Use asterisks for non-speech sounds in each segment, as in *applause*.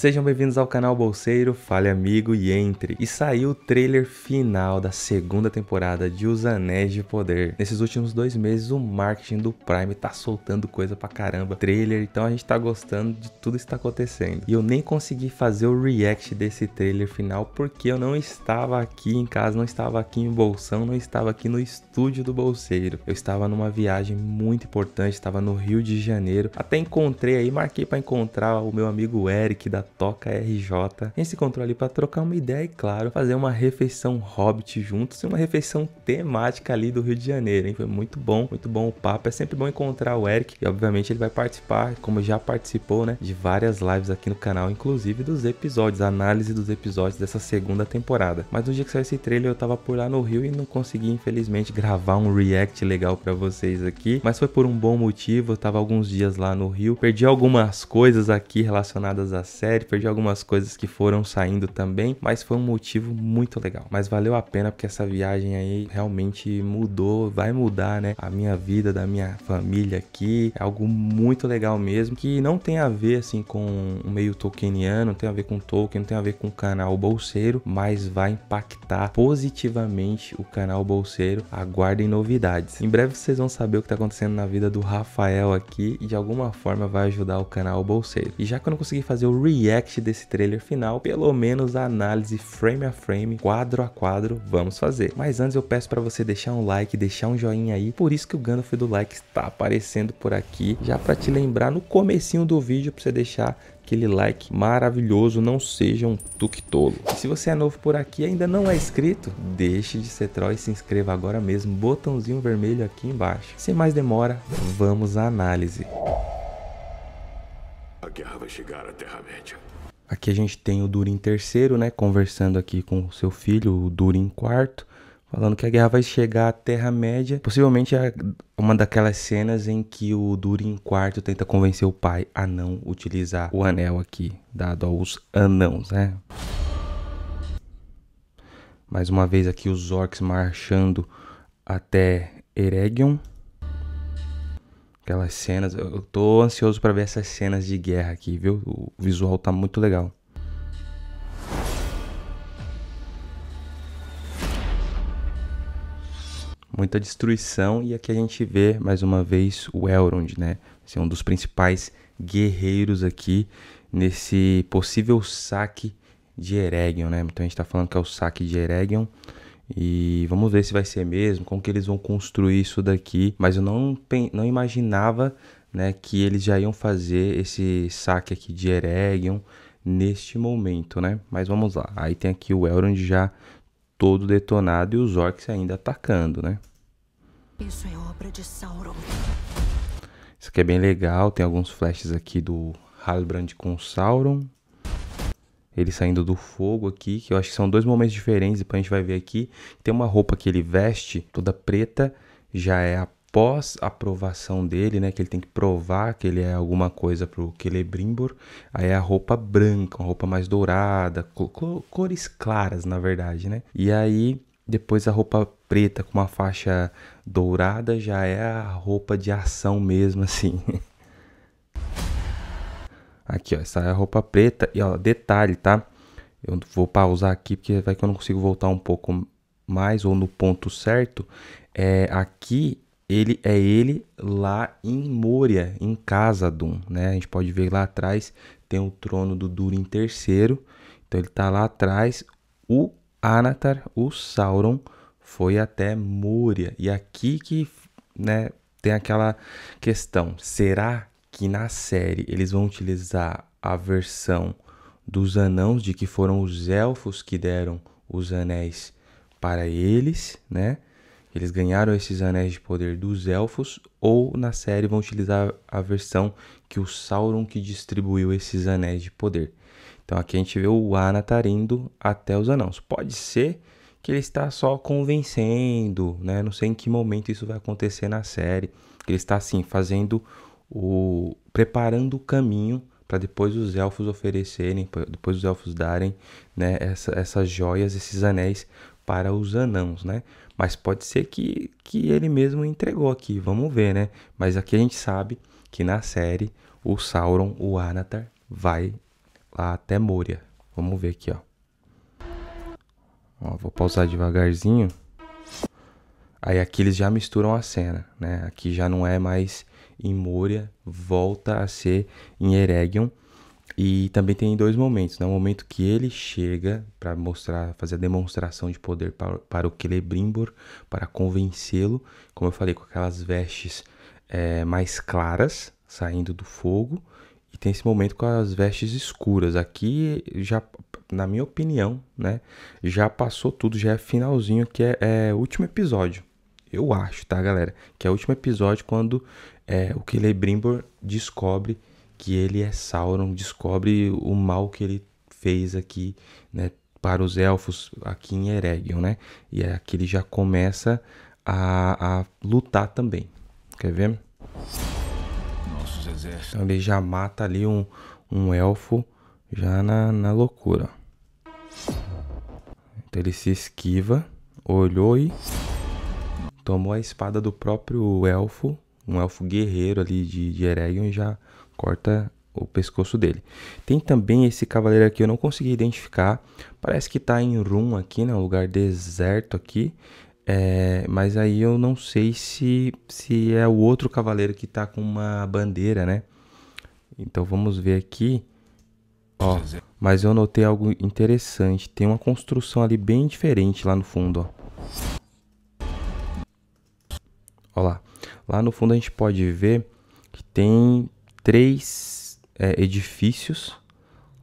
Sejam bem-vindos ao canal Bolseiro, fale amigo e entre. E saiu o trailer final da segunda temporada de Os Anéis de Poder. Nesses últimos dois meses, o marketing do Prime tá soltando coisa pra caramba. Trailer, então a gente tá gostando de tudo que tá acontecendo. E eu nem consegui fazer o react desse trailer final porque eu não estava aqui em casa, não estava aqui em Bolsão, não estava aqui no estúdio do Bolseiro. Eu estava numa viagem muito importante, estava no Rio de Janeiro. Até encontrei aí, marquei para encontrar o meu amigo Eric da Toca RJ. A gente se encontrou ali para trocar uma ideia e, claro, fazer uma refeição hobbit juntos e uma refeição temática ali do Rio de Janeiro, hein? Foi muito bom, muito bom o papo. É sempre bom encontrar o Eric e, obviamente, ele vai participar, como já participou, né, de várias lives aqui no canal, inclusive dos episódios, análise dos episódios dessa segunda temporada. Mas no dia que saiu esse trailer, eu tava por lá no Rio e não consegui, infelizmente, gravar um react legal para vocês aqui, mas foi por um bom motivo. Eu tava alguns dias lá no Rio, perdi algumas coisas aqui relacionadas à série série, perdi algumas coisas que foram saindo também, mas foi um motivo muito legal. Mas valeu a pena porque essa viagem aí realmente mudou, vai mudar, né? A minha vida, da minha família aqui. É algo muito legal mesmo, que não tem a ver assim com o meio tokeniano, não tem a ver com Tolkien, não tem a ver com o canal Bolseiro, mas vai impactar positivamente o canal Bolseiro. Aguardem novidades. Em breve vocês vão saber o que tá acontecendo na vida do Rafael aqui e de alguma forma vai ajudar o canal Bolseiro. E já que eu não consegui fazer o react react desse trailer final, pelo menos a análise frame a frame, quadro a quadro, vamos fazer. Mas antes eu peço para você deixar um like, deixar um joinha aí, por isso que o Gandalf do like está aparecendo por aqui, já para te lembrar no comecinho do vídeo para você deixar aquele like maravilhoso, não seja um tuque-tolo. E se você é novo por aqui e ainda não é inscrito, deixe de ser troll e se inscreva agora mesmo, botãozinho vermelho aqui embaixo. Sem mais demora, vamos à análise. A guerra vai chegar à Terra-média. Aqui a gente tem o Durin terceiro, né, conversando aqui com o seu filho, o Durin quarto, falando que a guerra vai chegar à Terra-média. Possivelmente é uma daquelas cenas em que o Durin quarto tenta convencer o pai a não utilizar o anel aqui, dado aos anãos, né? Mais uma vez aqui os orcs marchando até Eregion. Aquelas cenas, eu tô ansioso para ver essas cenas de guerra aqui, viu? O visual tá muito legal. Muita destruição e aqui a gente vê mais uma vez o Elrond, né? ser assim, um dos principais guerreiros aqui nesse possível saque de Eregion, né? Então a gente tá falando que é o saque de Eregion. E vamos ver se vai ser mesmo, como que eles vão construir isso daqui. Mas eu não, não imaginava né, que eles já iam fazer esse saque aqui de Eregion neste momento, né? Mas vamos lá. Aí tem aqui o Elrond já todo detonado e os orcs ainda atacando, né? Isso é obra de Sauron. Isso aqui é bem legal, tem alguns flashes aqui do Halbrand com Sauron ele saindo do fogo aqui, que eu acho que são dois momentos diferentes, depois a gente vai ver aqui. Tem uma roupa que ele veste, toda preta, já é após a aprovação dele, né, que ele tem que provar que ele é alguma coisa pro Celebrimbor. Aí é a roupa branca, uma roupa mais dourada, cores claras, na verdade, né? E aí depois a roupa preta com uma faixa dourada já é a roupa de ação mesmo, *laughs* assim. Aqui, ó, essa é a roupa preta. E, ó, detalhe, tá? Eu vou pausar aqui porque vai que eu não consigo voltar um pouco mais ou no ponto certo. É, aqui ele é ele lá em Moria, em casa do né? A gente pode ver lá atrás tem o trono do Durin terceiro Então ele tá lá atrás. O Anatar, o Sauron, foi até Moria. E aqui que, né, tem aquela questão, será que na série eles vão utilizar a versão dos anãos, de que foram os elfos que deram os anéis para eles, né? Eles ganharam esses anéis de poder dos elfos, ou na série vão utilizar a versão que o Sauron que distribuiu esses anéis de poder. Então aqui a gente vê o Anatar indo até os anãos. Pode ser que ele está só convencendo, né? Não sei em que momento isso vai acontecer na série. Que ele está assim fazendo o preparando o caminho para depois os elfos oferecerem, depois os elfos darem né, essa, essas joias, esses anéis para os anãos, né? Mas pode ser que, que ele mesmo entregou aqui, vamos ver, né? Mas aqui a gente sabe que na série o Sauron, o Anatar, vai lá até Moria. Vamos ver aqui, ó. ó vou pausar devagarzinho. Aí aqui eles já misturam a cena, né? Aqui já não é mais em Moria, volta a ser em Eregion. E também tem dois momentos, né? O momento que ele chega para mostrar, fazer a demonstração de poder para, para o Celebrimbor, para convencê-lo, como eu falei, com aquelas vestes é, mais claras saindo do fogo. E tem esse momento com as vestes escuras. Aqui já, na minha opinião, né? Já passou tudo, já é finalzinho, que é, é último episódio. Eu acho, tá, galera? Que é o último episódio quando é, o que Celebrimbor descobre que ele é Sauron, descobre o mal que ele fez aqui, né, para os elfos aqui em Eregion, né? E é aqui ele já começa a, a lutar também. Quer ver? Então ele já mata ali um, um elfo já na, na loucura. Então ele se esquiva, olhou e tomou a espada do próprio elfo um elfo guerreiro ali de, de Eregion e já corta o pescoço dele. Tem também esse cavaleiro aqui, eu não consegui identificar. Parece que tá em Rum aqui, né? Um lugar deserto aqui. É, mas aí eu não sei se, se é o outro cavaleiro que tá com uma bandeira, né? Então vamos ver aqui. Ó, mas eu notei algo interessante. Tem uma construção ali bem diferente lá no fundo, ó. Olha lá. Lá no fundo a gente pode ver que tem três é, edifícios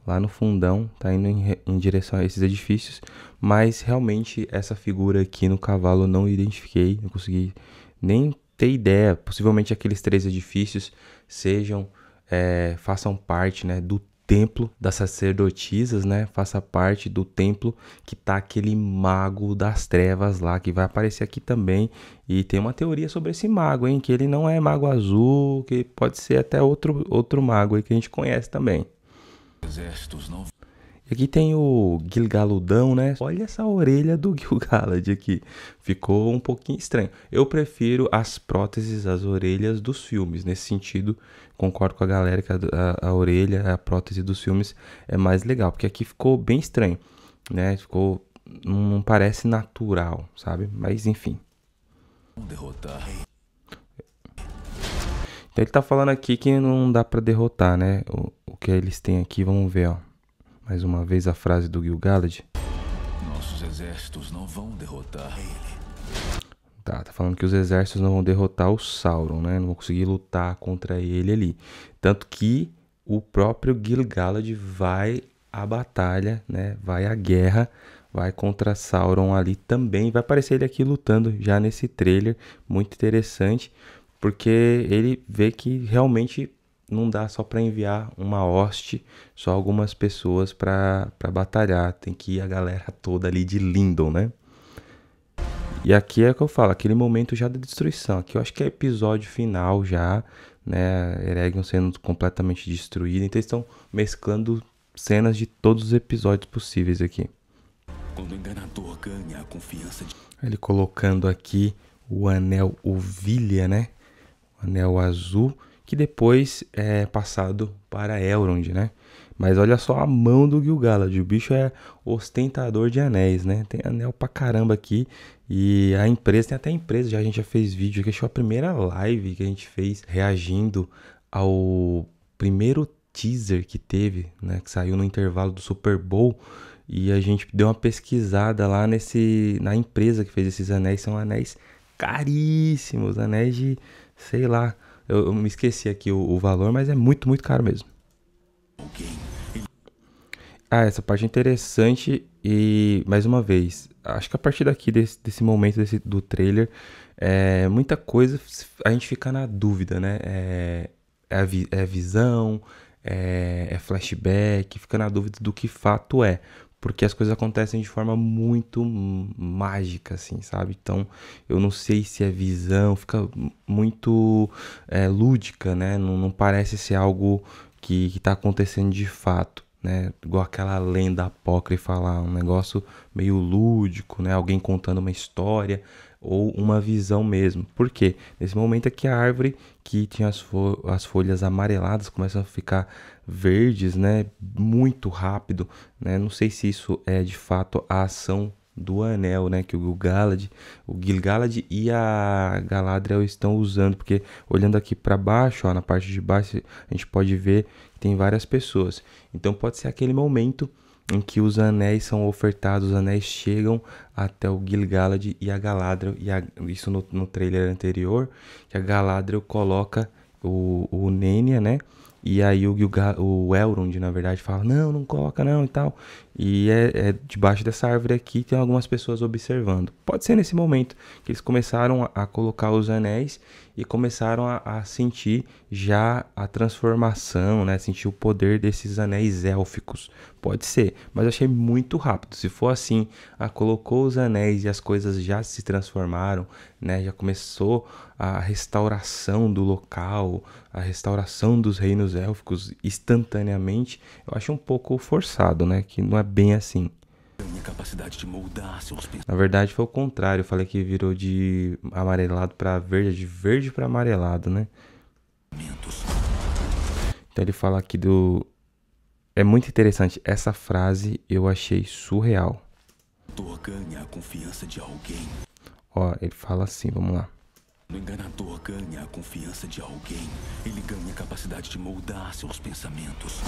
lá no fundão, tá indo em, em, direção a esses edifícios, mas realmente essa figura aqui no cavalo eu não identifiquei, não consegui nem ter ideia. Possivelmente aqueles três edifícios sejam é, façam parte né, do templo das sacerdotisas, né? Faça parte do templo que tá aquele mago das trevas lá, que vai aparecer aqui também. E tem uma teoria sobre esse mago, hein? Que ele não é mago azul, que pode ser até outro, outro mago aí que a gente conhece também. Exércitos Aqui tem o Gilgaludão, né? Olha essa orelha do *laughs* Gilgalad aqui. Ficou um pouquinho estranho. Eu prefiro as próteses, as orelhas dos filmes. Nesse sentido, concordo com a galera que a, a, a orelha, a prótese dos filmes é mais legal. Porque aqui ficou bem estranho, né? Ficou. Não parece natural, sabe? Mas enfim. Derrotar. Então ele tá falando aqui que não dá para derrotar, né? O, o que eles têm aqui, vamos ver, ó. Mais uma vez a frase do Gil-galad. Nossos exércitos não vão derrotar ele. Tá, tá falando que os exércitos não vão derrotar o Sauron, né? Não vão conseguir lutar contra ele ali. Tanto que o próprio Gil-galad vai à batalha, né? Vai à guerra vai contra Sauron ali também. Vai aparecer ele aqui lutando já nesse trailer, muito interessante, porque ele vê que realmente não dá só para enviar uma hoste, só algumas pessoas para batalhar. Tem que ir a galera toda ali de Lindon, né? E aqui é que eu falo, aquele momento já da destruição. Aqui eu acho que é episódio final já, né? Eregion sendo completamente destruído. Então eles estão mesclando cenas de todos os episódios possíveis aqui. Quando o enganador ganha a confiança de... Ele colocando aqui o anel ovilha, né? O anel azul que depois é passado para Elrond, né? Mas olha só a mão do Gil-galad, o bicho é ostentador de anéis, né? Tem anel pra caramba aqui e a empresa, tem até empresa já, a gente já fez vídeo aqui, acho que a primeira live que a gente fez reagindo ao primeiro teaser que teve, né? Que saiu no intervalo do Super Bowl e a gente deu uma pesquisada lá nesse, na empresa que fez esses anéis, são anéis caríssimos, anéis de, sei lá, eu, eu me esqueci aqui o, o, valor, mas é muito, muito caro mesmo. Ah, essa parte é interessante e, mais uma vez, acho que a partir daqui, desse, desse momento desse, do trailer, é, muita coisa a gente fica na dúvida, né? É, é, vi, é visão, é, é, flashback, fica na dúvida do que fato é porque as coisas acontecem de forma muito mágica, assim, sabe? Então, eu não sei se é visão, fica muito é, lúdica, né? Não, não, parece ser algo que está acontecendo de fato, né? Igual aquela lenda apócrifa lá, um negócio meio lúdico, né? Alguém contando uma história ou uma visão mesmo. Por quê? Nesse momento é que a árvore que tinha as, fo as folhas amareladas, começam a ficar verdes, né? Muito rápido, né? Não sei se isso é de fato a ação do anel, né, que o Galad, o Gil-galad e a Galadriel estão usando, porque olhando aqui para baixo, ó, na parte de baixo, a gente pode ver que tem várias pessoas. Então pode ser aquele momento em que os anéis são ofertados, os anéis chegam até o Gil-galad e a Galadriel, e a, isso no, no trailer anterior, que a Galadriel coloca o, o Nenya, né? E aí o, o Elrond, na verdade, fala, não, não coloca não e tal. E é, é, debaixo dessa árvore aqui tem algumas pessoas observando. Pode ser nesse momento que eles começaram a, a colocar os anéis e começaram a, a sentir já a transformação, né? Sentir o poder desses anéis élficos. Pode ser, mas eu achei muito rápido. Se for assim, a ah, colocou os anéis e as coisas já se transformaram, né? Já começou a restauração do local, a restauração dos reinos élficos instantaneamente. Eu acho um pouco forçado, né? Que não é bem assim minha capacidade de moldar seus pensamentos. Na verdade, foi o contrário. Eu falei que virou de amarelado para verde, de verde para amarelado, né? Então ele fala aqui do. É muito interessante. Essa frase eu achei surreal. ganha a confiança de alguém. Ó, ele fala assim, vamos lá. O enganador ganha a confiança de alguém. Ele ganha a capacidade de moldar seus pensamentos.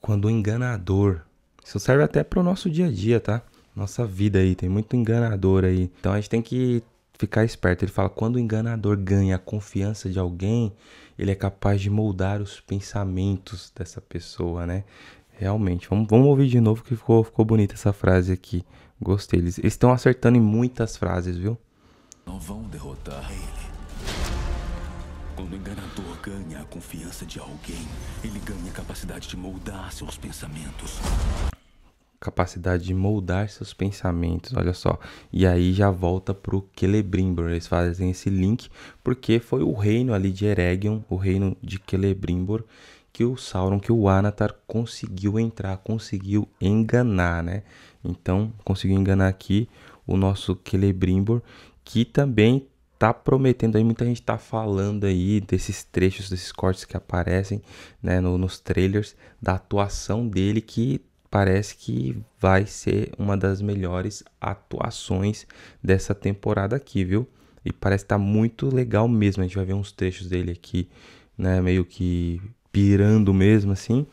Quando o enganador isso serve até para o nosso dia a dia, tá? Nossa vida aí, tem muito enganador aí. Então a gente tem que ficar esperto. Ele fala: quando o enganador ganha a confiança de alguém, ele é capaz de moldar os pensamentos dessa pessoa, né? Realmente, vamos, vamos ouvir de novo que ficou, ficou bonita essa frase aqui. Gostei. Eles estão acertando em muitas frases, viu? Não vão derrotar ele. Quando o enganador ganha a confiança de alguém, ele ganha a capacidade de moldar seus pensamentos capacidade de moldar seus pensamentos, olha só. E aí já volta para o Celebrimbor, eles fazem esse link porque foi o reino ali de Eregion, o reino de Celebrimbor, que o Sauron, que o Anatar conseguiu entrar, conseguiu enganar, né? Então, conseguiu enganar aqui o nosso Celebrimbor, que também tá prometendo aí, muita gente tá falando aí desses trechos, desses cortes que aparecem né, no, nos trailers, da atuação dele que parece que vai ser uma das melhores atuações dessa temporada aqui, viu? E parece estar tá muito legal mesmo. A gente vai ver uns trechos dele aqui, né? Meio que pirando mesmo, assim.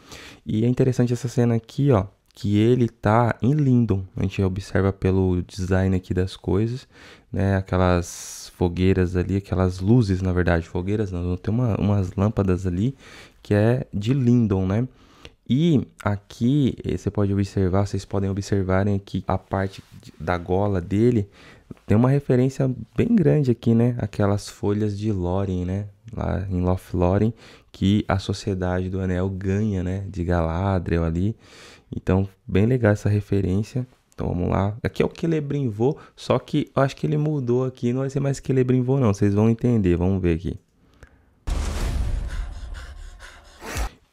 E é interessante essa cena aqui, ó. Que ele tá em Lindon. A gente observa pelo design aqui das coisas, né? Aquelas fogueiras ali, aquelas luzes, na verdade, fogueiras não. Tem uma, umas lâmpadas ali que é de Lindon, né? E aqui eh, você pode observar, vocês podem observarem aqui a parte da gola dele tem uma referência bem grande aqui, né? Aquelas folhas de Lórien, né? Lá em Lothlórien, que a Sociedade do Anel ganha, né? De Galadriel ali. Então, bem legal essa referência. Então vamos lá. Aqui é o Celebrimbor, só que eu acho que ele mudou aqui. Não vai ser mais Celebrimbor, não, vocês vão entender. Vamos ver aqui.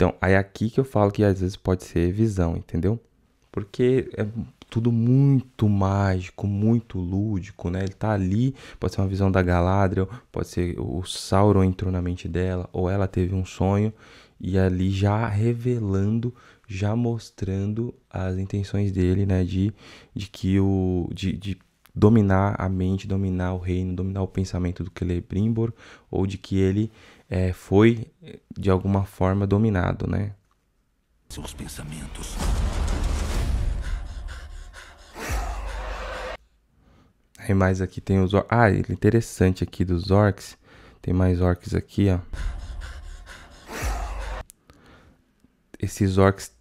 Então, aí é aqui que eu falo que às vezes pode ser visão, entendeu? Porque é tudo muito mágico, muito lúdico, né? Ele tá ali, pode ser uma visão da Galadriel, pode ser o Sauron entrou na mente dela, ou ela teve um sonho e ali já revelando, já mostrando as intenções dele, né? De, de que o. De, de dominar a mente, dominar o reino, dominar o pensamento do Celebrimbor, ou de que ele é, foi de alguma forma dominado, né? Seus pensamentos. Aí mais aqui tem os orcs. Ah, é interessante aqui dos orcs. Tem mais orcs aqui, ó. Esses orcs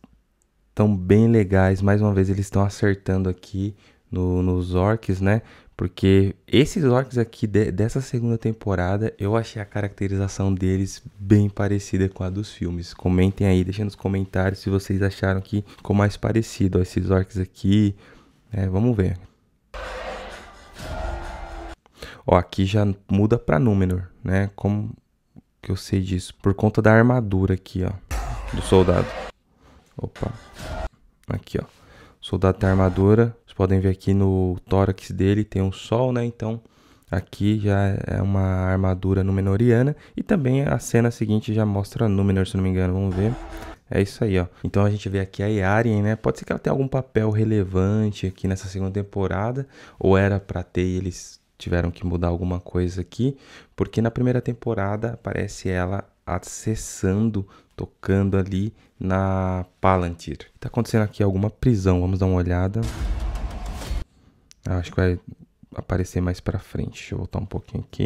estão bem legais. Mais uma vez, eles estão acertando aqui no, nos orcs, né? Porque esses orcs aqui de, dessa segunda temporada, eu achei a caracterização deles bem parecida com a dos filmes. Comentem aí, deixem nos comentários se vocês acharam que ficou mais parecido. Ó, esses orcs aqui, é, vamos ver. Ó, aqui já muda pra Númenor, né? Como que eu sei disso? Por conta da armadura aqui, ó, do soldado. Opa. Aqui, ó. O soldado tem armadura, podem ver aqui no tórax dele tem um sol, né? Então aqui já é uma armadura númenoriana e também a cena seguinte já mostra Númenor, se não me engano, vamos ver. É isso aí, ó. Então a gente vê aqui a Yaren, né? Pode ser que ela tenha algum papel relevante aqui nessa segunda temporada, ou era para ter e eles tiveram que mudar alguma coisa aqui, porque na primeira temporada aparece ela acessando, tocando ali na Palantir. Tá acontecendo aqui alguma prisão, vamos dar uma olhada. Acho que vai aparecer mais pra frente. Deixa eu voltar um pouquinho aqui.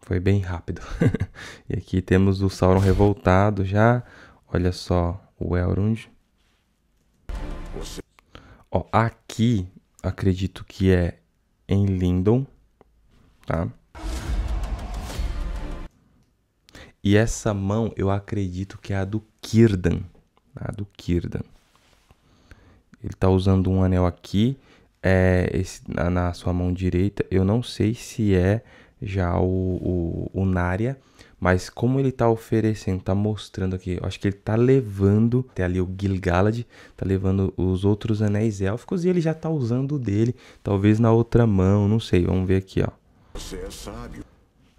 Foi bem rápido. *laughs* e aqui temos o Sauron revoltado já. Olha só o Elrond. Ó, aqui acredito que é em Lindon, tá? E essa mão eu acredito que é a do Círdan, a do Círdan. Ele está usando um anel aqui é, esse, na, na, sua mão direita. Eu não sei se é já o, o, o Narya, mas como ele está oferecendo, está mostrando aqui, eu acho que ele está levando, até ali o Gil-galad, está levando os outros anéis élficos e ele já está usando o dele, talvez na outra mão, não sei, vamos ver aqui, ó. Você é sábio.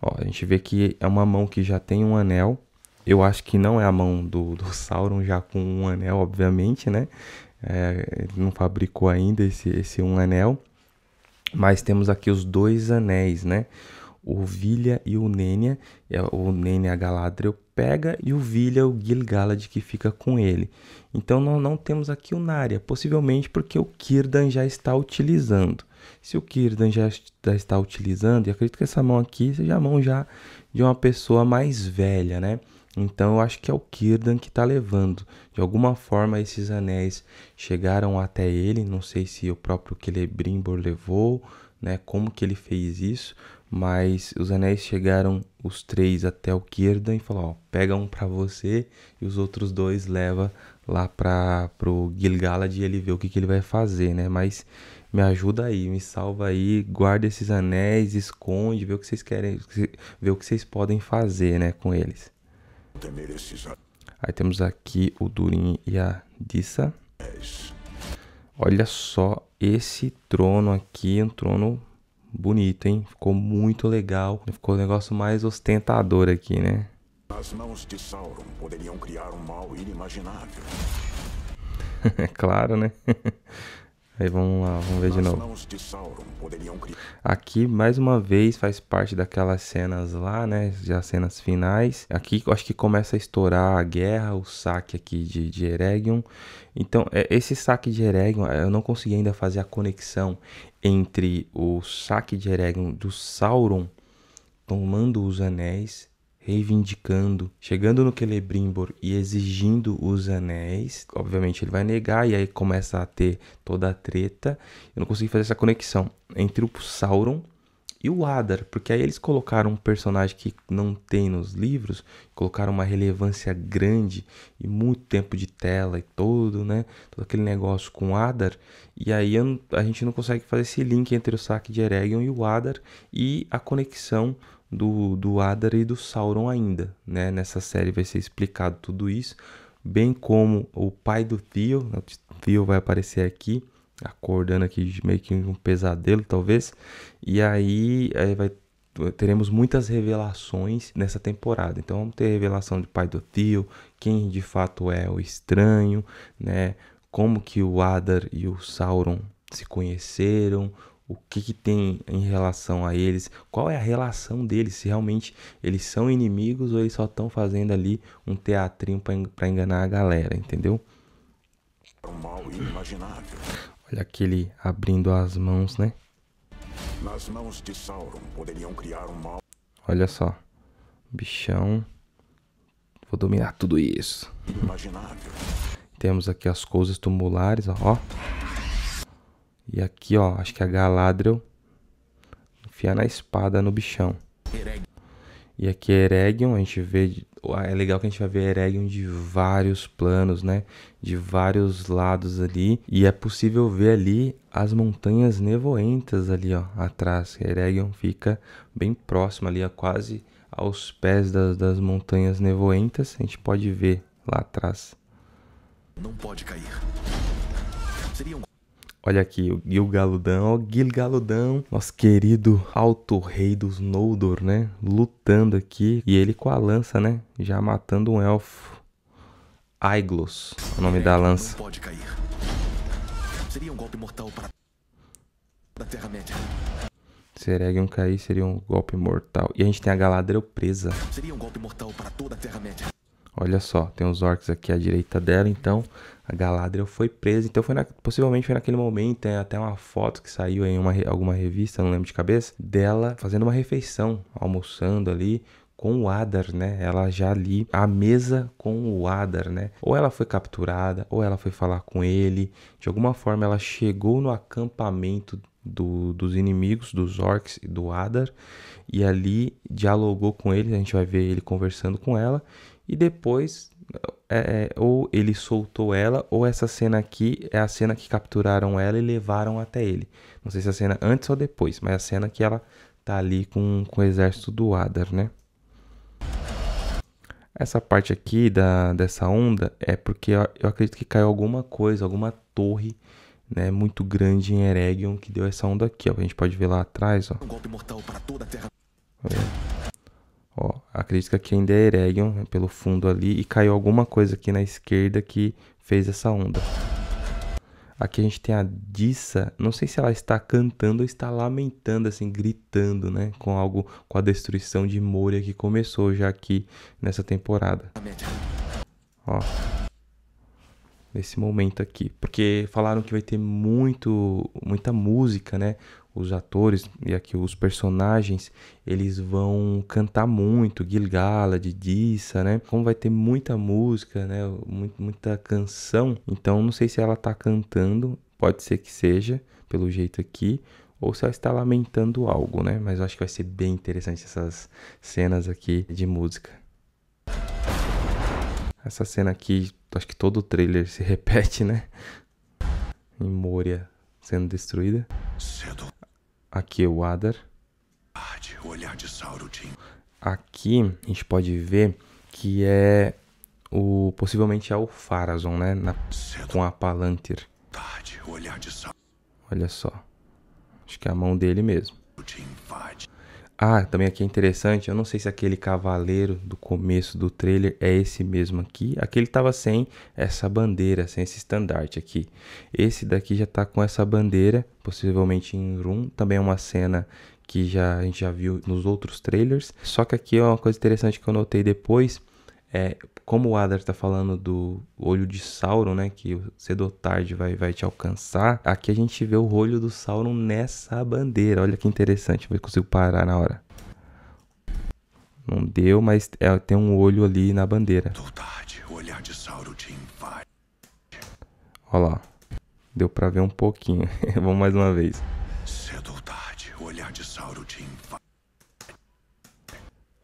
Ó, a gente vê que é uma mão que já tem um anel, eu acho que não é a mão do, do Sauron já com um anel, obviamente, né? É, ele não fabricou ainda esse, esse um anel, mas temos aqui os dois anéis, né? O Vilha e o Nênia, é, o Nênia Galadriel pega e o Vilha, o Gil-galad, que fica com ele. Então nós não temos aqui o Narya, possivelmente porque o Círdan já está utilizando. Se o Círdan já está utilizando, e acredito que essa mão aqui seja a mão já de uma pessoa mais velha, né? Então eu acho que é o Kirdan que está levando. De alguma forma esses anéis chegaram até ele. Não sei se o próprio Celebrimbor levou, né? Como que ele fez isso? Mas os anéis chegaram os três até o Kirdan e falou: ó, pega um para você e os outros dois leva lá para pro Gilgalad e ele vê o que, que ele vai fazer, né? Mas me ajuda aí, me salva aí, guarda esses anéis, esconde, vê o que vocês querem, vê o que vocês podem fazer, né, com eles. Aí temos aqui o Durin e a Dissa. Olha só esse trono aqui, um trono bonito, hein? Ficou muito legal. Ficou o um negócio mais ostentador aqui, né? As mãos de Sauron poderiam criar um mal inimaginável. *laughs* É claro, né? *laughs* Aí vamos lá, vamos ver de novo. Aqui, mais uma vez, faz parte daquelas cenas lá, né? Já cenas finais. Aqui, eu acho que começa a estourar a guerra, o saque aqui de, de Eregion. Então, é, esse saque de Eregion, eu não consegui ainda fazer a conexão entre o saque de Eregion do Sauron tomando os anéis reivindicando, chegando no Celebrimbor e exigindo os anéis. Obviamente ele vai negar e aí começa a ter toda a treta. Eu não consegui fazer essa conexão entre o Sauron e o Adar, porque aí eles colocaram um personagem que não tem nos livros, colocaram uma relevância grande e muito tempo de tela e todo, né? Todo aquele negócio com o Adar, e aí a gente não consegue fazer esse link entre o saque de Eregion e o Adar e a conexão do, do Adar e do Sauron ainda, né? Nessa série vai ser explicado tudo isso, bem como o pai do Theo, né? o Theo vai aparecer aqui, acordando aqui meio que um pesadelo talvez, e aí, aí vai teremos muitas revelações nessa temporada. Então vamos ter revelação do pai do Theo, quem de fato é o estranho, né? Como que o Adar e o Sauron se conheceram, o que, que, tem em relação a eles, qual é a relação deles, se realmente eles são inimigos ou eles só estão fazendo ali um teatrinho para enganar a galera, entendeu? Olha aquele abrindo as mãos, né? Nas mãos de Sauron poderiam criar um mal. Olha só. Bichão. Vou dominar tudo isso. Temos aqui as coisas tumulares, ó. E aqui, ó, acho que é a Galadriel enfiar na espada no bichão. E aqui é Eregion, a gente vê... É legal que a gente vai ver Eregion de vários planos, né? De vários lados ali. E é possível ver ali as montanhas nevoentas ali, ó, atrás. Eregion fica bem próximo ali, ó, quase aos pés das, das montanhas nevoentas. A gente pode ver lá atrás. Não pode cair. Seria um... Olha aqui, o Gilgaludão, ó Galudão, nosso querido alto rei dos Noldor, né? Lutando aqui, e ele com a lança, né? Já matando um elfo. Aiglos, o nome da lança. pode cair. Seria um golpe mortal para da Terra-média. Se Eregion cair, seria um golpe mortal. E a gente tem a Galadriel presa. Seria um golpe mortal para toda a Terra-média. Olha só, tem os orcs aqui à direita dela, então a Galadriel foi presa. Então foi na, possivelmente foi naquele momento, tem é até uma foto que saiu em uma, alguma revista, não lembro de cabeça, dela fazendo uma refeição, almoçando ali com o Adar, né? Ela já ali à mesa com o Adar, né? Ou ela foi capturada, ou ela foi falar com ele. De alguma forma ela chegou no acampamento do, dos inimigos, dos orcs e do Adar, e ali dialogou com ele, a gente vai ver ele conversando com ela, e depois é, é, ou ele soltou ela, ou essa cena aqui é a cena que capturaram ela e levaram até ele. Não sei se a cena antes ou depois, mas é a cena que ela tá ali com, com o exército do Adar, né? Essa parte aqui da, dessa onda é porque eu, eu acredito que caiu alguma coisa, alguma torre né, muito grande em Eregion que deu essa onda aqui. Ó. A gente pode ver lá atrás. Ó. Um golpe mortal para toda a terra. Ó, a crítica que ainda é Eregion né, pelo fundo ali e caiu alguma coisa aqui na esquerda que fez essa onda. Aqui a gente tem a Dissa, não sei se ela está cantando ou está lamentando, assim, gritando, né? Com algo, com a destruição de Moria que começou já aqui nessa temporada. Ó nesse momento aqui, porque falaram que vai ter muito muita música, né? Os atores e aqui os personagens, eles vão cantar muito, Gilgala, Didissa, né? Como vai ter muita música, né? Muita canção, então não sei se ela tá cantando, pode ser que seja, pelo jeito aqui, ou se ela está lamentando algo, né? Mas eu acho que vai ser bem interessante essas cenas aqui de música. Essa cena aqui, acho que todo o trailer se *laughs* repete, né? Em Moria sendo destruída. Cedo. Aqui é o Adar. Aqui a gente pode ver que é o possivelmente é o Farazon, né? Na, com a Palantir. Olha só. Acho que é a mão dele mesmo. Te invade. Ah, também aqui é interessante, eu não sei se aquele cavaleiro do começo do trailer é esse mesmo aqui. Aquele estava sem essa bandeira, sem esse estandarte aqui. Esse daqui já está com essa bandeira, possivelmente em Room. Também é uma cena que já, a gente já viu nos outros trailers. Só que aqui é uma coisa interessante que eu notei depois. É, como o Adar está falando do olho de Sauron, né, que cedo ou tarde vai, vai te alcançar, aqui a gente vê o olho do Sauron nessa bandeira. Olha que interessante, se consigo parar na hora. Não deu, mas é, tem um olho ali na bandeira. Tarde, o olhar de Sauron te invade. Olha lá, deu para ver um pouquinho. *laughs* Vamos mais uma vez. Cedo ou tarde, o olhar de Sauron te invade.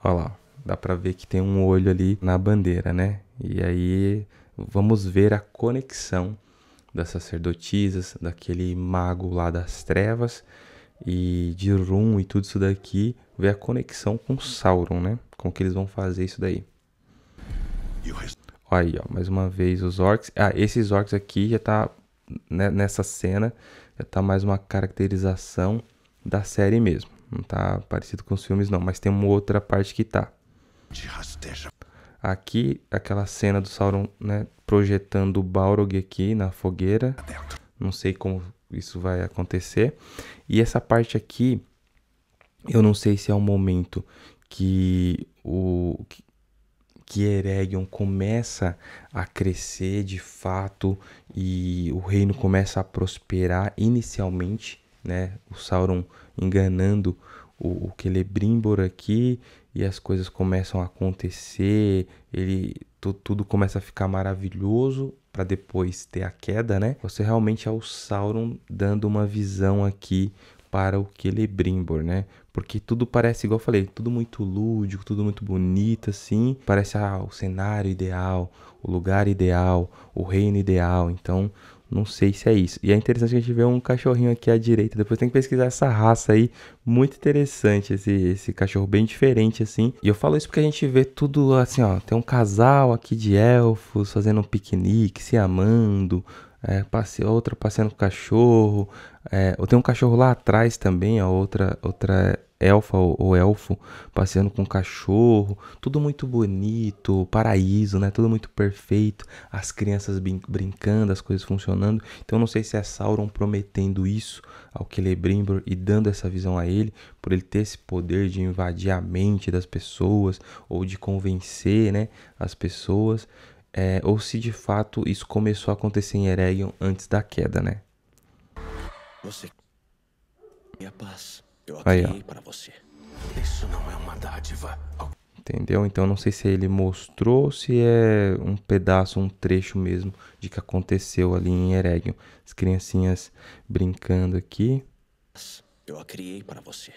Olha lá. Dá para ver que tem um olho ali na bandeira, né? E aí vamos ver a conexão das sacerdotisas, daquele mago lá das trevas e de Rum e tudo isso daqui, ver a conexão com Sauron, né? Como que eles vão fazer isso daí? Aí, ó, mais uma vez os orcs. Ah, esses orcs aqui já tá né, nessa cena, já tá mais uma caracterização da série mesmo. Não tá parecido com os filmes não, mas tem uma outra parte que tá rasteja. Aqui, aquela cena do Sauron, né, projetando o Balrog aqui na fogueira. Tá não sei como isso vai acontecer. E essa parte aqui, eu não sei se é um momento que o que, que Eregion começa a crescer de fato e o reino começa a prosperar inicialmente, né? O Sauron enganando o, o Celebrimbor aqui e as coisas começam a acontecer, ele tudo começa a ficar maravilhoso para depois ter a queda, né? Você realmente é o Sauron dando uma visão aqui para o Celebrimbor, né? Porque tudo parece, igual eu falei, tudo muito lúdico, tudo muito bonito, assim. Parece ah, o cenário ideal, o lugar ideal, o reino ideal. Então, não sei se é isso. E é interessante que a gente vê um cachorrinho aqui à direita. Depois tem que pesquisar essa raça aí. Muito interessante esse, esse cachorro, bem diferente assim. E eu falo isso porque a gente vê tudo assim, ó. Tem um casal aqui de elfos fazendo um piquenique, se amando, é, outra passeando com o cachorro. É, eu tenho um cachorro lá atrás também, a outra, outra elfa ou, ou elfo passeando com o cachorro. Tudo muito bonito, paraíso, né? Tudo muito perfeito. As crianças brin brincando, as coisas funcionando. Então não sei se é Sauron prometendo isso ao Celebrimbor e dando essa visão a ele, por ele ter esse poder de invadir a mente das pessoas ou de convencer, né, as pessoas é, ou se de fato isso começou a acontecer em Eregion antes da queda, né? Você minha paz. Eu Aí, ó. para você. Isso não é uma dádiva. Entendeu? Então não sei se ele mostrou, se é um pedaço, um trecho mesmo de que aconteceu ali em Eregion. As criancinhas brincando aqui. Eu a criei para você.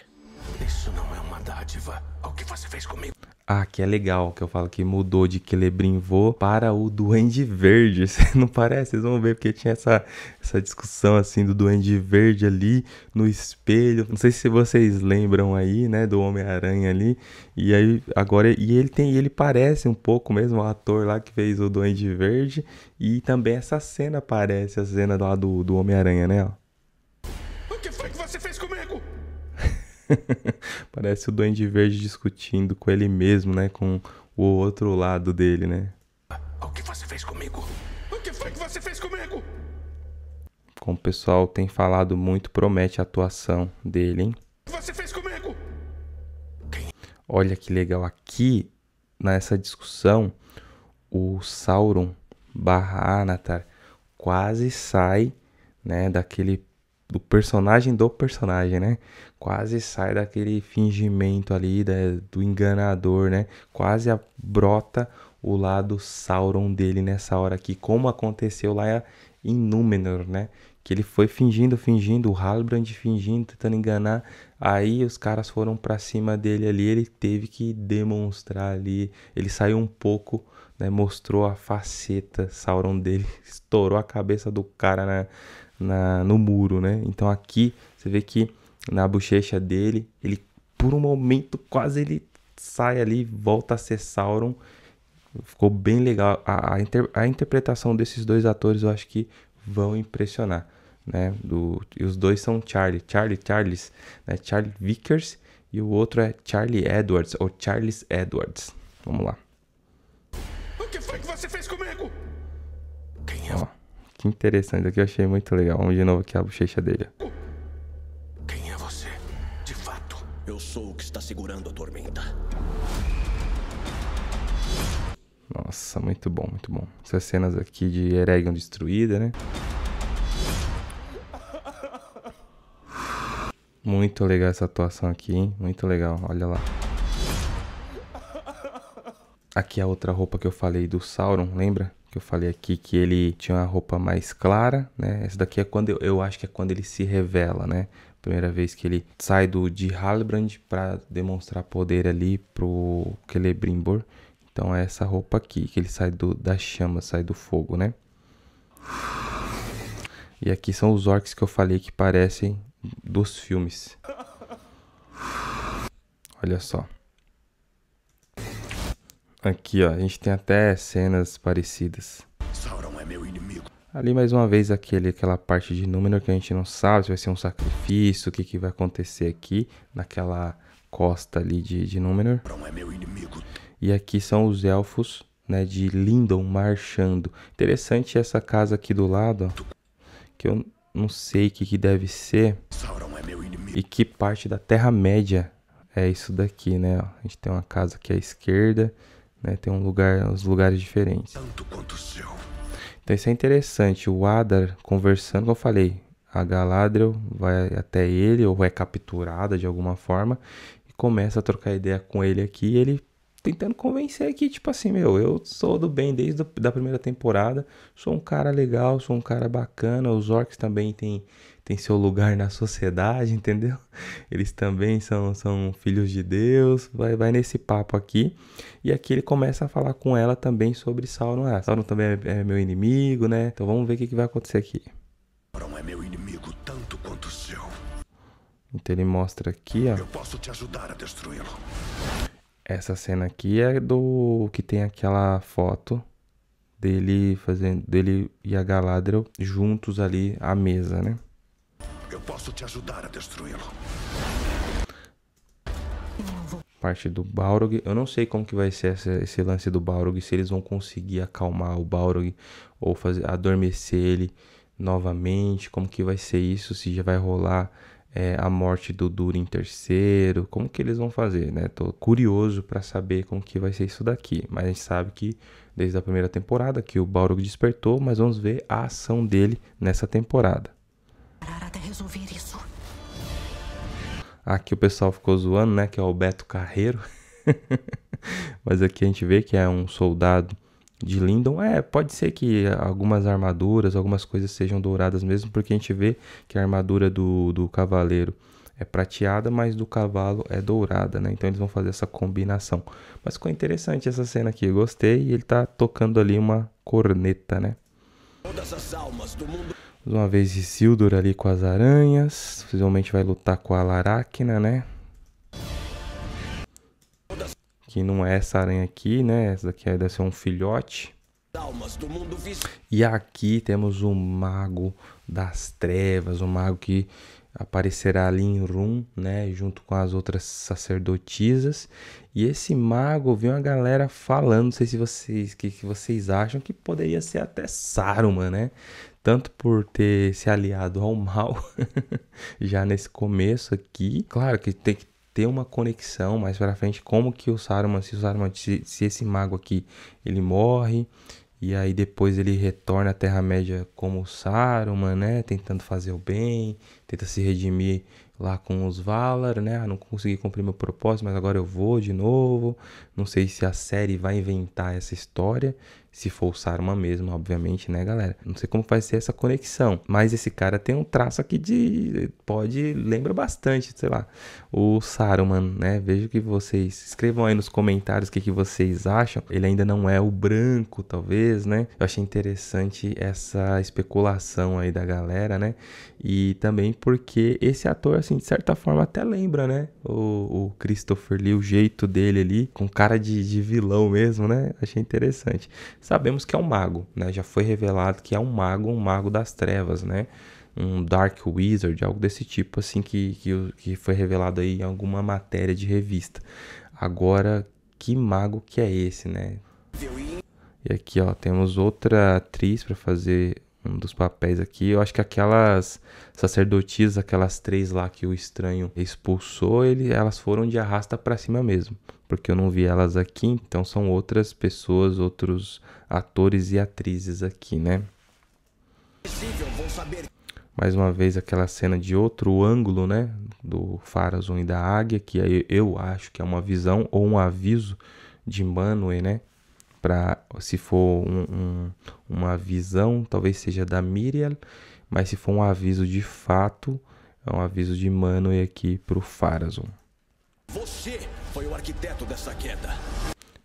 Isso não é uma dádiva. O que você fez comigo? Ah, que é legal, que eu falo que mudou de Celebrimbô para o Duende Verde. *laughs* Não parece? Vocês vão ver, porque tinha essa, essa discussão assim do Duende Verde ali no espelho. Não sei se vocês lembram aí, né, do Homem-Aranha ali. E aí, agora, e ele tem, ele parece um pouco mesmo o ator lá que fez o Duende Verde. E também essa cena parece a cena lá do, do Homem-Aranha, né? Ó. O que foi *laughs* Parece o Duende Verde discutindo com ele mesmo, né? Com o outro lado dele, né? O que você fez comigo? O que foi que você fez comigo? Como o pessoal tem falado muito, promete a atuação dele, hein? O que você fez comigo? Olha que legal. Aqui, nessa discussão, o Sauron barra Anatar quase sai né, daquele do personagem do personagem, né? quase sai daquele fingimento ali da, do enganador, né? Quase a, brota o lado Sauron dele nessa hora aqui, como aconteceu lá em Númenor, né? Que ele foi fingindo, fingindo, o Halbrand fingindo, tentando enganar. Aí os caras foram para cima dele ali, ele teve que demonstrar ali, ele saiu um pouco, né? Mostrou a faceta Sauron dele, *laughs* estourou a cabeça do cara na, na no muro, né? Então aqui você vê que na bochecha dele. Ele, por um momento, quase ele sai ali, volta a ser Sauron. Ficou bem legal. A, a, inter, a interpretação desses dois atores eu acho que vão impressionar. Né? Do, e os dois são Charlie, Charlie Charles, né? Charlie Vickers e o outro é Charlie Edwards ou Charles Edwards. Vamos lá. O que foi que você fez comigo? Quem é? Ó, que interessante, aqui eu achei muito legal. Vamos de novo aqui a bochecha dele. O eu sou o que está segurando a tormenta. Nossa, muito bom, muito bom. Essas cenas aqui de Eregion destruída, né? Muito legal essa atuação aqui, hein? Muito legal, olha lá. Aqui é a outra roupa que eu falei do Sauron, lembra? Que eu falei aqui que ele tinha uma roupa mais clara, né? Essa daqui é quando eu, eu acho que é quando ele se revela, né? Primeira vez que ele sai do de Halbrand para demonstrar poder ali pro Celebrimbor. Então é essa roupa aqui que ele sai do, da chama, sai do fogo, né? E aqui são os orcs que eu falei que parecem dos filmes. Olha só. Aqui, ó, a gente tem até cenas parecidas. Sauron é meu inimigo. Ali mais uma vez aquele, aquela parte de Númenor que a gente não sabe se vai ser um sacrifício, o que, que vai acontecer aqui naquela costa ali de, de Númenor. É e aqui são os elfos né, de Lindon marchando. Interessante essa casa aqui do lado, ó, que eu não sei o que, que deve ser é e que parte da Terra-média é isso daqui, né? Ó. A gente tem uma casa aqui à esquerda, né, tem um lugar, uns lugares diferentes. Tanto quanto o seu. Então isso é interessante. O Adar conversando, como eu falei, a Galadriel vai até ele ou é capturada de alguma forma e começa a trocar ideia com ele aqui. ele tentando convencer aqui, tipo assim, meu, eu sou do bem desde do, da primeira temporada, sou um cara legal, sou um cara bacana, os orcs também têm tem seu lugar na sociedade, *laughs* entendeu? Eles também são, são filhos de Deus, vai, vai nesse papo aqui. E aqui ele começa a falar com ela também sobre Sauron. Ah, Sauron também é, é meu inimigo, né? Então vamos ver o que, que vai acontecer aqui. Sauron é meu inimigo tanto quanto seu. Então ele mostra aqui, ó. Eu posso te ajudar a destruí-lo. Essa cena aqui é do que tem aquela foto dele fazendo dele e a Galadriel juntos ali à mesa, né? Eu posso te ajudar a destruí-lo. Parte do Balrog. Eu não sei como que vai ser essa, esse lance do Balrog. Se eles vão conseguir acalmar o Balrog ou fazer adormecer ele novamente. Como que vai ser isso? Se já vai rolar é, a morte do Durin terceiro, como que eles vão fazer, né? Tô curioso para saber como que vai ser isso daqui, mas a gente sabe que desde a primeira temporada que o Balrog despertou, mas vamos ver a ação dele nessa temporada resolver isso. Aqui o pessoal ficou zoando, né? Que é o Beto Carreiro. *laughs* Mas aqui a gente vê que é um soldado de Lindon. É, pode ser que algumas armaduras, algumas coisas sejam douradas mesmo, porque a gente vê que a armadura do, do cavaleiro é prateada, mas do cavalo é dourada, né? Então eles vão fazer essa combinação. Mas ficou interessante essa cena aqui, eu gostei. E ele tá tocando ali uma corneta, né? Todas as almas do mundo mais uma vez Isildur ali com as aranhas. Finalmente vai lutar com a Laracna, né? Que não é essa aranha aqui, né? Essa daqui deve ser um filhote. E aqui temos o Mago das Trevas, o Mago que aparecerá ali em Rum, né, junto com as outras sacerdotisas. E esse mago, viu uma galera falando, não sei se vocês, que, que vocês acham que poderia ser até Saruman, né? tanto por ter se aliado ao mal *laughs* já nesse começo aqui. Claro que tem que ter uma conexão mais para frente como que o Saruman, se o Saruman, se, se esse mago aqui ele morre e aí depois ele retorna à Terra-média como o Saruman, né? Tentando fazer o bem, tenta se redimir lá com os Valar, né? Ah, não consegui cumprir meu propósito, mas agora eu vou de novo. Não sei se a série vai inventar essa história se for usar uma mesma, obviamente, né, galera? Não sei como vai ser essa conexão, mas esse cara tem um traço aqui de pode lembra bastante, sei lá, o Saruman, né? Vejo que vocês escrevam aí nos comentários o que, que vocês acham. Ele ainda não é o branco, talvez, né? Eu achei interessante essa especulação aí da galera, né? E também porque esse ator, assim, de certa forma até lembra, né? O, o Christopher Lee, o jeito dele ali, com cara de, de vilão mesmo, né? Achei interessante sabemos que é um mago, né? Já foi revelado que é um mago, um mago das trevas, né? Um Dark Wizard, algo desse tipo, assim, que, que, que foi revelado aí em alguma matéria de revista. Agora, que mago que é esse, né? E aqui, ó, temos outra atriz para fazer um dos papéis aqui. Eu acho que aquelas sacerdotisas, aquelas três lá que o estranho expulsou, ele, elas foram de arrasta para cima mesmo. Porque eu não vi elas aqui, então são outras pessoas, outros atores e atrizes aqui, né? Mais uma vez aquela cena de outro ângulo, né? Do Farazon e da águia, que eu acho que é uma visão ou um aviso de Manwë, né? para se for um, um, uma visão, talvez seja da Miriam, mas se for um aviso de fato, é um aviso de e aqui para o Farazon. Você foi o arquiteto dessa queda.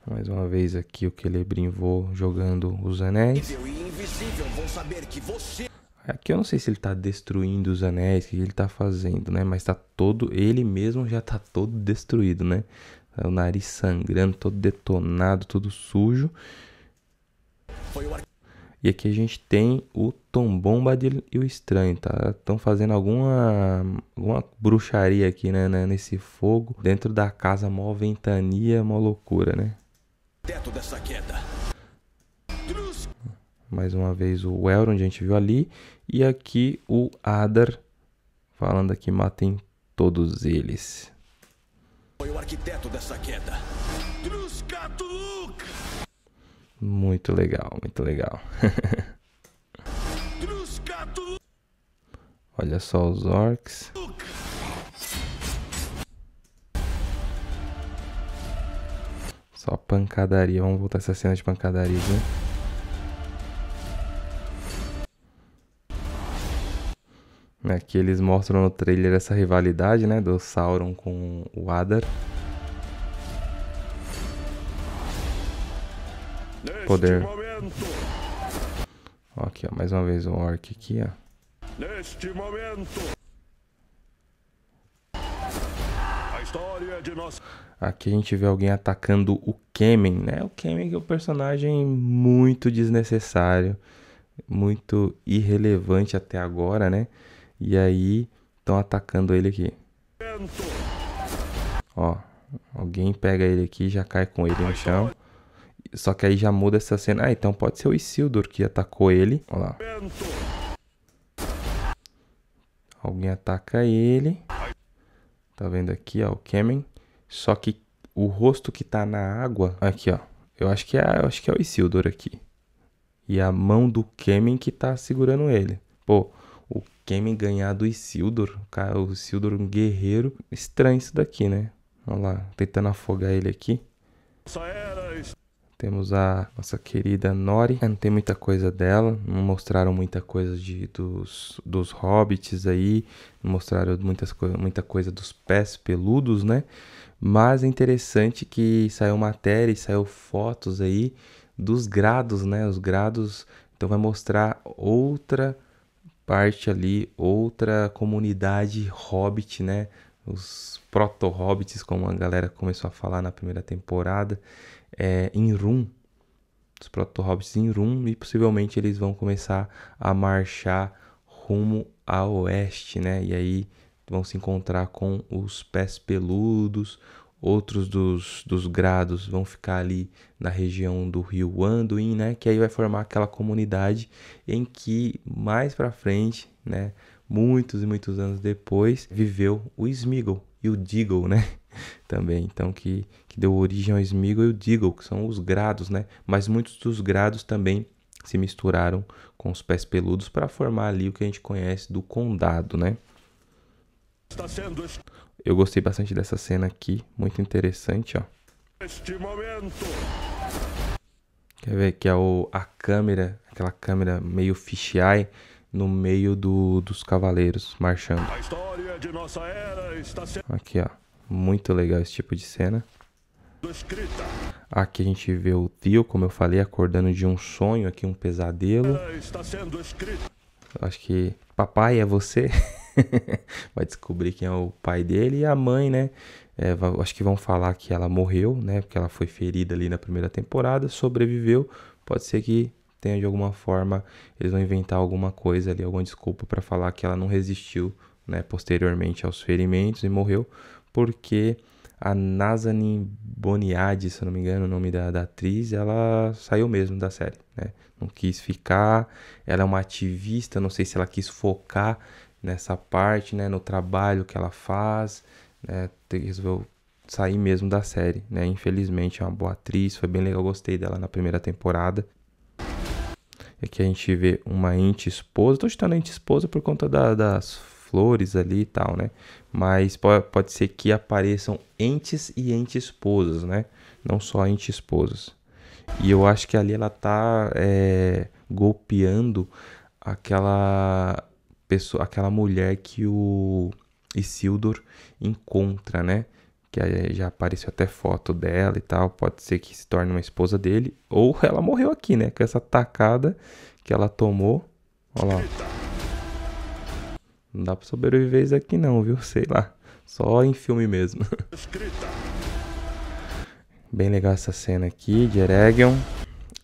Mais uma vez aqui o Celebrim vou jogando os anéis. Aqui eu não sei se ele está destruindo os anéis, o que ele está fazendo, né? Mas tá todo, ele mesmo já está todo destruído, né? É o nariz sangrando, todo detonado, todo sujo. E aqui a gente tem o Tom Bombadil e o Estranho, tá? Estão fazendo alguma, alguma bruxaria aqui, né, né, Nesse fogo, dentro da casa, mó ventania, mó loucura, né? Mais uma vez o Elrond, a gente viu ali. E aqui o Adar, falando que matem todos eles. Foi o arquiteto dessa queda. Truscatuluk! Muito legal, muito legal. *laughs* Olha só os orcs. Só pancadaria. Vamos voltar essa cena de pancadaria, né? né, que eles mostram no trailer essa rivalidade, né, do Sauron com o Adar. Poder. Ó, aqui, ó, mais uma vez o um orc aqui, ó. Neste momento. A Aqui a gente vê alguém atacando o Kemen, né? O Kemen é um personagem muito desnecessário, muito irrelevante até agora, né? E aí estão atacando ele aqui. Ó, alguém pega ele aqui, já cai com ele no chão. Só que aí já muda essa cena. Ah, então pode ser o Isildur que atacou ele. Ó lá. Alguém ataca ele. Tá vendo aqui, ó, o Kemen. Só que o rosto que tá na água... Aqui, ó. Eu acho que é, eu acho que é o Isildur aqui. E a mão do Kemen que tá segurando ele. Pô, o Kemen ganhar do Isildur. o Isildur um guerreiro. Estranho isso daqui, né? Olha lá, tentando afogar ele aqui. Temos a nossa querida Nori. Não tem muita coisa dela. Não mostraram muita coisa de, dos, dos hobbits aí. Não mostraram muitas, muita coisa dos pés peludos, né? Mas é interessante que saiu matéria e saiu fotos aí dos grados, né? Os grados. Então vai mostrar outra parte ali outra comunidade hobbit, né? Os proto-hobbits, como a galera começou a falar na primeira temporada, é, em Rum. Os proto-hobbits em Rum e possivelmente eles vão começar a marchar rumo a oeste, né? E aí vão se encontrar com os pés peludos, outros dos, dos grados vão ficar ali na região do rio Anduin, né? Que aí vai formar aquela comunidade em que mais para frente, né? Muitos e muitos anos depois viveu o Smeagol e o Deagle, né? *laughs* Também, então que, que deu origem ao Smeagol e o Deagle, que são os grados, né? Mas muitos dos grados também se misturaram com os pés peludos para formar ali o que a gente conhece do condado, né? Está sendo eu gostei bastante dessa cena aqui, muito interessante, ó. Quer ver que é o, a câmera, aquela câmera meio fisheye no meio do, dos cavaleiros marchando. Aqui, ó. Muito legal esse tipo de cena. Aqui a gente vê o tio, como eu falei, acordando de um sonho aqui, um pesadelo. Acho que papai é você. *laughs* *laughs* vai descobrir quem é o pai dele e a mãe, né? É, acho que vão falar que ela morreu, né? Porque ela foi ferida ali na primeira temporada, sobreviveu. Pode ser que tenha de alguma forma eles vão inventar alguma coisa ali, alguma desculpa para falar que ela não resistiu, né? Posteriormente aos ferimentos e morreu, porque a Nazanin Boniadi, se eu não me engano, o nome da, da, atriz, ela saiu mesmo da série, né? Não quis ficar, ela é uma ativista, não sei se ela quis focar nessa parte, né, no trabalho que ela faz, né, resolveu sair mesmo da série, né? Infelizmente é uma boa atriz, foi bem legal, gostei dela na primeira temporada. E aqui a gente vê uma ente esposa, tô chutando ente esposa por conta da, das flores ali e tal, né? Mas pode, pode ser que apareçam entes e ente esposas, né? Não só ente esposas. E eu acho que ali ela tá é, golpeando aquela pessoa, aquela mulher que o Isildur encontra, né? Que já apareceu até foto dela e tal. Pode ser que se torne uma esposa dele. Ou *laughs* ela morreu aqui, né? Com essa tacada que ela tomou. Olha lá. Não dá pra sobreviver isso aqui não, viu? Sei lá. Só em filme mesmo. *laughs* Bem legal essa cena aqui de Eregion.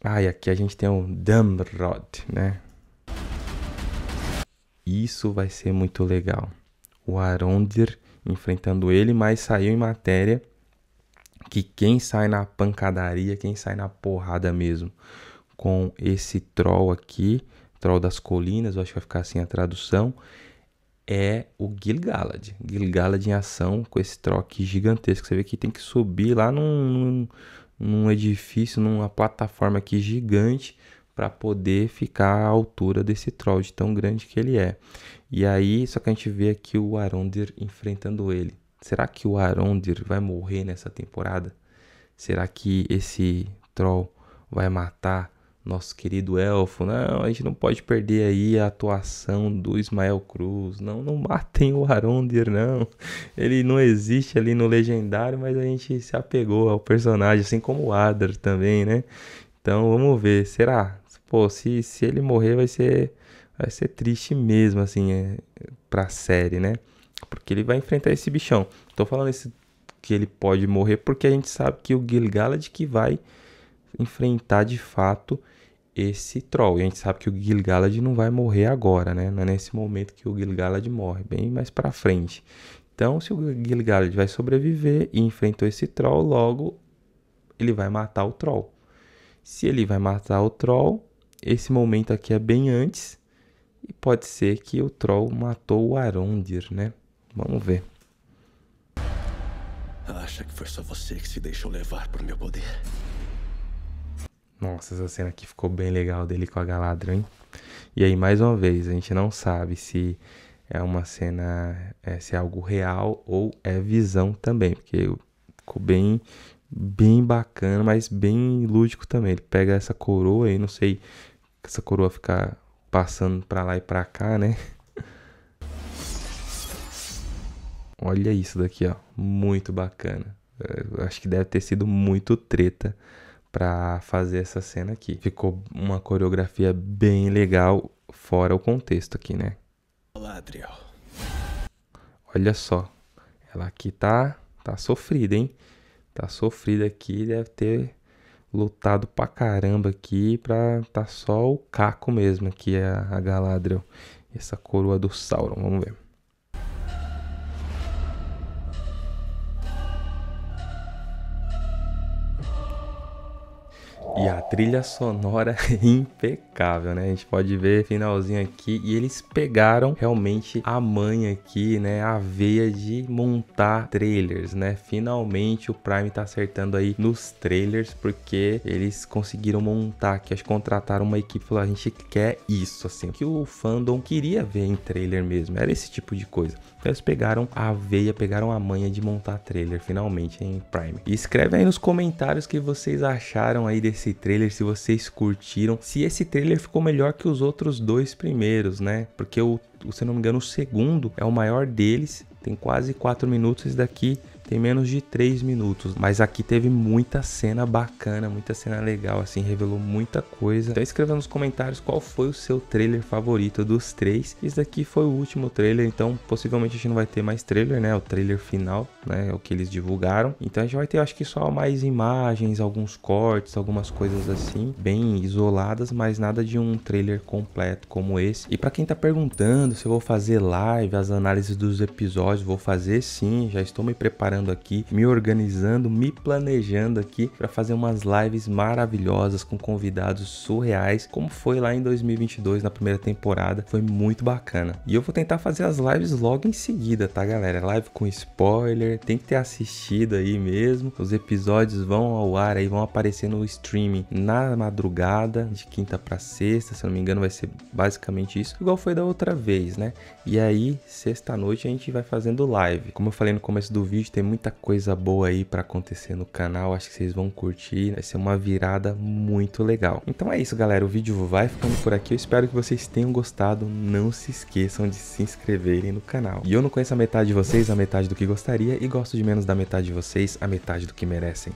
Ah, e aqui a gente tem o Damrod, né? Isso vai ser muito legal. O Arondir enfrentando ele, mas saiu em matéria que quem sai na pancadaria, quem sai na porrada mesmo com esse troll aqui, troll das colinas, eu acho que vai ficar assim a tradução, é o Gil-galad. Gil-galad em ação com esse troll aqui gigantesco. Você vê que tem que subir lá num, num, num edifício, numa plataforma aqui gigante para poder ficar à altura desse troll de tão grande que ele é. E aí, só que a gente vê aqui o Arondir enfrentando ele. Será que o Arondir vai morrer nessa temporada? Será que esse troll vai matar nosso querido elfo? Não, a gente não pode perder aí a atuação do Ismael Cruz. Não, não matem o Arondir, não. Ele não existe ali no legendário, mas a gente se apegou ao personagem, assim como o Adar também, né? Então vamos ver, será? pô, se, se ele morrer vai ser, vai ser triste mesmo, assim, é, pra série, né? Porque ele vai enfrentar esse bichão. Tô falando esse, que ele pode morrer porque a gente sabe que o Gil-galad que vai enfrentar de fato esse troll. E a gente sabe que o Gil-galad não vai morrer agora, né? Não é nesse momento que o Gil-galad morre, bem mais pra frente. Então, se o Gil-galad vai sobreviver e enfrentou esse troll, logo ele vai matar o troll. Se ele vai matar o troll, esse momento aqui é bem antes. E pode ser que o Troll matou o Arondir, né? Vamos ver. Acha que foi só você que se deixou levar pro meu poder? Nossa, essa cena aqui ficou bem legal dele com a Galadriel, hein? E aí, mais uma vez, a gente não sabe se é uma cena, é, se é algo real ou é visão também, porque ficou bem, bem bacana, mas bem lúdico também. Ele pega essa coroa aí, não sei essa coroa ficar passando pra lá e pra cá, né? Olha isso daqui, ó. Muito bacana. Eu acho que deve ter sido muito treta para fazer essa cena aqui. Ficou uma coreografia bem legal, fora o contexto aqui, né? Olá, Adriel. Olha só. Ela aqui tá, tá sofrida, hein? Tá sofrida aqui, deve ter lutado pra caramba aqui pra tá só o caco mesmo, que é a Galadriel, essa coroa do Sauron, vamos ver. E a trilha sonora é impecável, né? A gente pode ver finalzinho aqui e eles pegaram realmente a manha aqui, né? A veia de montar trailers, né? Finalmente o Prime tá acertando aí nos trailers porque eles conseguiram montar que acho que contrataram uma equipe e falaram, a gente quer isso, assim, que o fandom queria ver em trailer mesmo, era esse tipo de coisa. Então eles pegaram a veia, pegaram a manha de montar trailer finalmente em Prime. E escreve aí nos comentários o que vocês acharam aí desse esse trailer, se vocês curtiram, se esse trailer ficou melhor que os outros dois primeiros, né? Porque o se não me engano, o segundo é o maior deles, tem quase 4 minutos, esse daqui tem menos de 3 minutos, mas aqui teve muita cena bacana, muita cena legal, assim, revelou muita coisa. Então escreva nos comentários qual foi o seu trailer favorito dos três. Esse daqui foi o último trailer, então possivelmente a gente não vai ter mais trailer, né? O trailer final, né? É o que eles divulgaram. Então a gente vai ter, acho que só mais imagens, alguns cortes, algumas coisas assim, bem isoladas, mas nada de um trailer completo como esse. E para quem tá perguntando perguntando se eu vou fazer live, as análises dos episódios. Vou fazer sim, já estou me preparando aqui, me organizando, me planejando aqui para fazer umas lives maravilhosas com convidados surreais, como foi lá em 2022 na primeira temporada. Foi muito bacana. E eu vou tentar fazer as lives logo em seguida, tá, galera? Live com spoiler, tem que ter assistido aí mesmo. Os episódios vão ao ar aí, vão aparecer no streaming na madrugada, de quinta para sexta, se não me engano, vai ser basicamente isso, igual foi da outra vez país, né? E aí, sexta-noite a gente vai fazendo live. Como eu falei no começo do vídeo, tem muita coisa boa aí para acontecer no canal, acho que vocês vão curtir, vai ser uma virada muito legal. Então é isso, galera, o vídeo vai ficando por aqui, eu espero que vocês tenham gostado, não se esqueçam de se inscreverem no canal. E eu não conheço a metade de vocês, a metade do que gostaria, e gosto de menos da metade de vocês, a metade do que merecem.